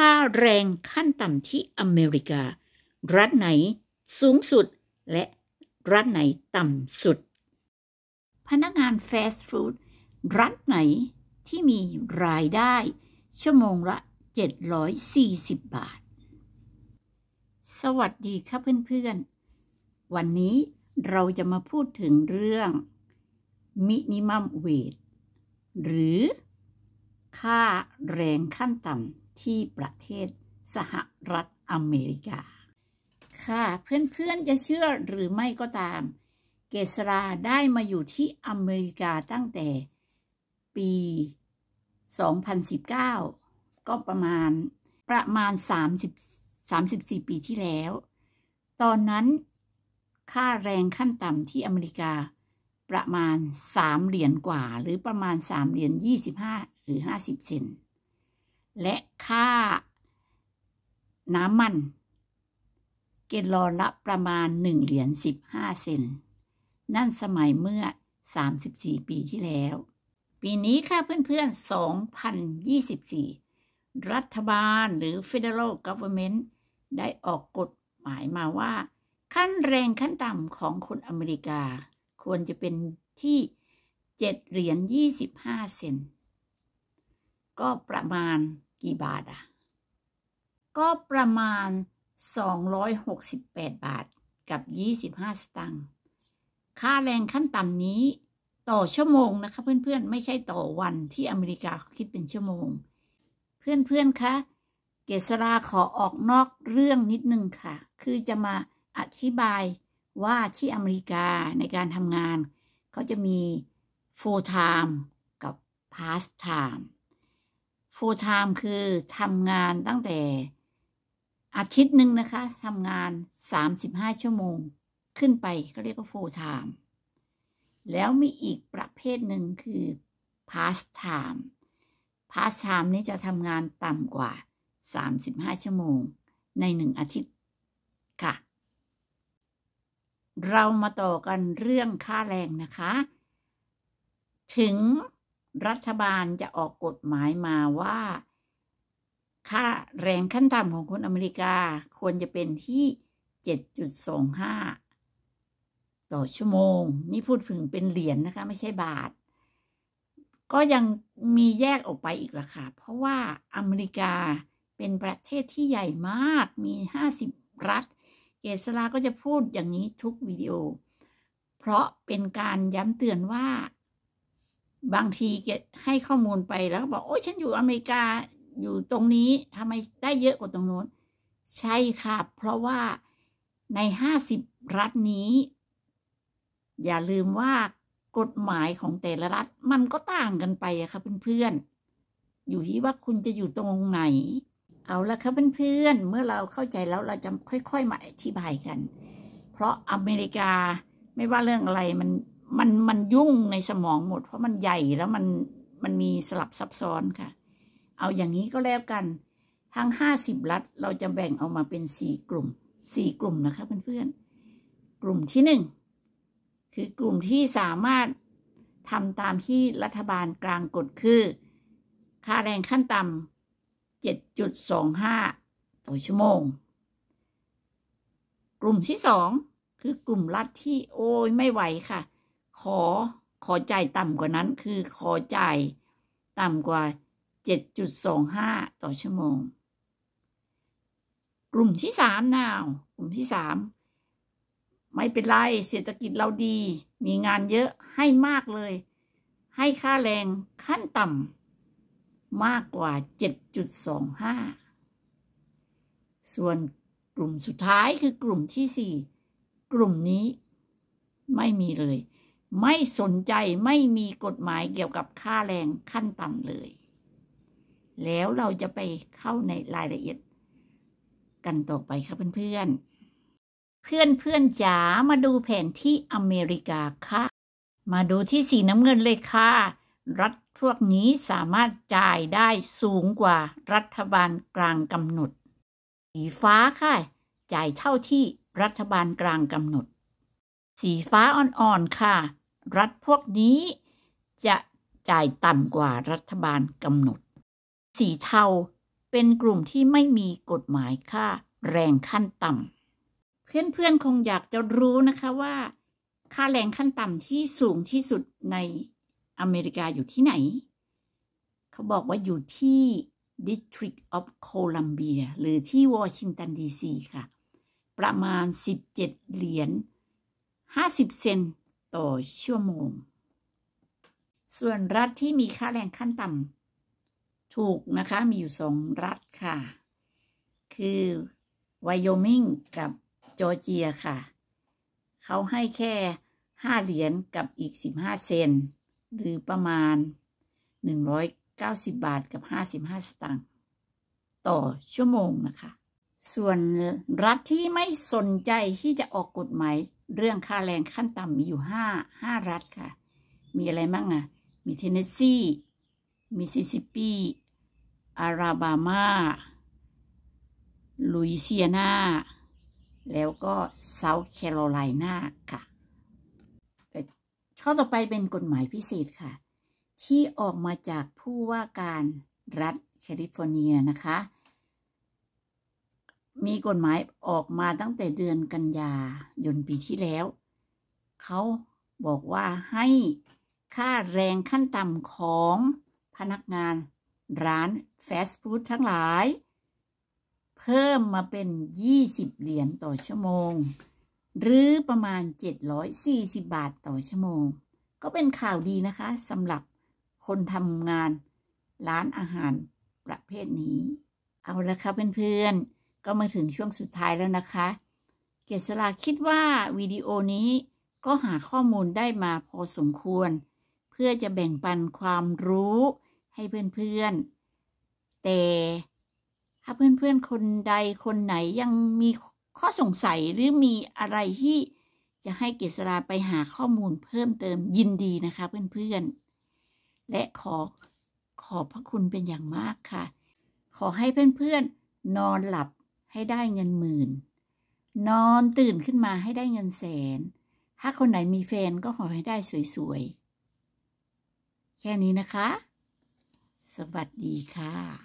ค่าแรงขั้นต่ำที่อเมริกา รัฐไหนสูงสุดและรัฐไหนต่ำสุด พนักงานฟาสต์ฟู้ดรัฐไหนที่มีรายได้ ชั่วโมงละ 740 บาท สวัสดีครับเพื่อนๆ วันนี้เราจะมาพูดถึงเรื่อง มินิมัมเวทหรือ ค่าแรงขั้นต่ำที่ประเทศสหรัฐอเมริกา ค่ะ เพื่อนๆ จะเชื่อหรือไม่ก็ตาม เกษราได้มาอยู่ที่อเมริกาตั้งแต่ปี 2019 ก็ประมาณประมาณ 30 34ปีที่แล้ว ตอนนั้น ค่าแรงขั้นต่ำที่อเมริกาประมาณ 3 เหรียญกว่า หรือประมาณ 3 เหรียญ25 หรือ 50 เซนต์และค่า น้ำมัน เกลลอนละประมาณ 1 เหรียญ15 เซนนั่นสมัยเมื่อ 34 ปีที่แล้ว ปีนี้ค่ะเพื่อนๆ 2024 รัฐบาลหรือ Federal Government ได้ออกกฎหมายมาว่า ขั้นแรงขั้นต่ำของคนอเมริกา ควรจะเป็นที่ 7 เหรียญ25 เซนก็ประมาณกี่บาทอ่ะ ก็ประมาณ 268 บาทกับ 25 สตางค์ ค่าแรงขั้นต่ำนี้ต่อชั่วโมงนะคะเพื่อนๆ ไม่ใช่ต่อวันที่อเมริกาเขาคิดเป็นชั่วโมง เพื่อนๆคะเกษราขอออกนอกเรื่องนิดนึงค่ะ คือจะมาอธิบายว่าที่อเมริกาในการทำงานเขาจะมี full time กับ part time ฟูลไทม์คือทำงานตั้งแต่อาทิตย์หนึ่งนะคะทำงานสสามิบห้าชั่วโมงขึ้นไปก็เรียกว่าฟูลไทม์แล้วมีอีกประเภทหนึ่งคือพาสไทม์พาสไทม์นี้จะทำงานต่ำกว่าสสามิบห้าชั่วโมงในหนึ่งอาทิตย์ค่ะ เรามาต่อกันเรื่องค่าแรงนะคะ ถึงรัฐบาลจะออกกฎหมายมาว่า ค่าแรงขั้นต่ำของคนอเมริกาควรจะเป็นที่ 7.25 ต่อชั่วโมง นี่พูดถึงเป็นเหรียญนนะคะ ไม่ใช่บาท ก็ยังมีแยกออกไปอีกละค่ะ เพราะว่าอเมริกาเป็นประเทศที่ใหญ่มากมี 50 รัฐ เกสลาก็จะพูดอย่างนี้ทุกวิดีโอ เพราะเป็นการย้ำเตือนว่าบางทีเกให้ข้อมูลไปแล้วก็บอกโอ้ยฉันอยู่อเมริกาอยู่ตรงนี้ทำไมได้เยอะกว่าตรงโน้นใช่ค่ะ เพราะว่าในห้าสิบรัฐนี้ อย่าลืมว่ากฎหมายของแต่ละรัฐมันก็ต่างกันไปอะค่ะเพื่อนๆอยู่ที่ว่าคุณจะอยู่ตรงไหน เอาละค่ะเพื่อนๆเมื่อเราเข้าใจแล้วเราจะค่อยๆมาอธิบายกัน เพราะอเมริกาไม่ว่าเรื่องอะไรมันมันมันยุ่งในสมองหมด เพราะมันใหญ่แล้วมันมันมีสลับซับซ้อนค่ะ เอาอย่างนี้ก็แล้วกัน ทั้งห้าสิบรัฐเราจะแบ่งออกมาเป็นสี่กลุ่ม สี่กลุ่มนะคะเพื่อนๆกลุ่มที่หนึ่ง คือกลุ่มที่สามารถทำตามที่รัฐบาลกลางกฎคือ ค่าแรงขั้นต่ำเจ็ดจุดสองห้าต่อชั่วโมง กลุ่มที่สองคือกลุ่มรัฐที่โอ้ยไม่ไหวค่ะขอขอจ่ายต่ำกว่านั้นคือ ขอจ่ายต่ำกว่า 7.25 ต่อชั่วโมง กลุ่มที่สามนาว กลุ่มที่สามไม่เป็นไรเศรษฐกิจเราดี มีงานเยอะให้มากเลย ให้ค่าแรงขั้นต่ำมากกว่า 7.25 ส่วนกลุ่มสุดท้ายคือกลุ่มที่สี่กลุ่มนี้ไม่มีเลยไม่สนใจไม่มีกฎหมายเกี่ยวกับค่าแรงขั้นต่ำเลย แล้วเราจะไปเข้าในรายละเอียด กันต่อไปค่ะเพื่อนเพื่อนจ๋า มาดูแผนที่อเมริกาค่ะ มาดูที่สีน้ำเงินเลยค่ะ รัฐพวกนี้สามารถจ่ายได้สูงกว่ารัฐบาลกลางกำหนด สีฟ้าค่ะ จ่ายเท่าที่รัฐบาลกลางกำหนด สีฟ้าอ่อนๆค่ะรัฐพวกนี้จะจ่ายต่ำกว่ารัฐบาลกำหนด สีเทาเป็นกลุ่มที่ไม่มีกฎหมายค่าแรงขั้นต่ำ เพื่อนๆ คงอยากจะรู้นะคะว่า ค่าแรงขั้นต่ำที่สูงที่สุดในอเมริกาอยู่ที่ไหน เขาบอกว่าอยู่ที่ District of Columbia หรือที่วอชิงตันดีซีค่ะ ประมาณ 17 เหรียญ50 เซนต่อชั่วโมง ส่วนรัฐที่มีค่าแรงขั้นต่ำถูกนะคะ มีอยู่สองรัฐค่ะ คือไวโอมิงกับ จอร์เจียค่ะ เขาให้แค่ห้าเหรียญกับอีกสิบห้าเซน หรือประมาณหนึ่งร้อยเก้าสิบบาทกับห้าสิบห้าสตางค์ต่อชั่วโมงนะคะ ส่วนรัฐที่ไม่สนใจที่จะออกกฎหมายเรื่องค่าแรงขั้นต่ำมีอยู่ห้า ห้ารัฐค่ะ มีอะไรบ้างอ่ะ มีเทนเนสซีมิสซิสซิปปี อาราบามา ลุยเซียนา แล้วก็เซาท์แคโรไลนาค่ะแต่ข้อต่อไปเป็นกฎหมายพิเศษค่ะ ที่ออกมาจากผู้ว่าการรัฐแคลิฟอร์เนียนะคะมีกฎหมายออกมาตั้งแต่เดือนกันยา ยนปีที่แล้ว เขาบอกว่าให้ค่าแรงขั้นต่ำของพนักงานร้านแฟสต์ฟู้ดทั้งหลาย เพิ่มมาเป็น 20 เหรียญต่อชั่วโมง หรือประมาณ 740 บาทต่อชั่วโมง ก็เป็นข่าวดีนะคะสำหรับคนทำงานร้านอาหารประเภทนี้ เอาละครับเพื่อนๆก็มาถึงช่วงสุดท้ายแล้วนะคะ เกษราคิดว่าวิดีโอนี้ก็หาข้อมูลได้มาพอสมควร เพื่อจะแบ่งปันความรู้ให้เพื่อนๆ แต่ถ้าเพื่อนๆ คนใดคนไหนยังมีข้อสงสัยหรือมีอะไรที่จะให้เกษราไปหาข้อมูลเพิ่มเติมยินดีนะคะ เพื่อนๆ และขอขอบพระคุณเป็นอย่างมากค่ะ ขอให้เพื่อนๆ นอนหลับให้ได้เงินหมื่น นอนตื่นขึ้นมาให้ได้เงินแสน ถ้าคนไหนมีแฟนก็ขอให้ได้สวยๆ แค่นี้นะคะ สวัสดีค่ะ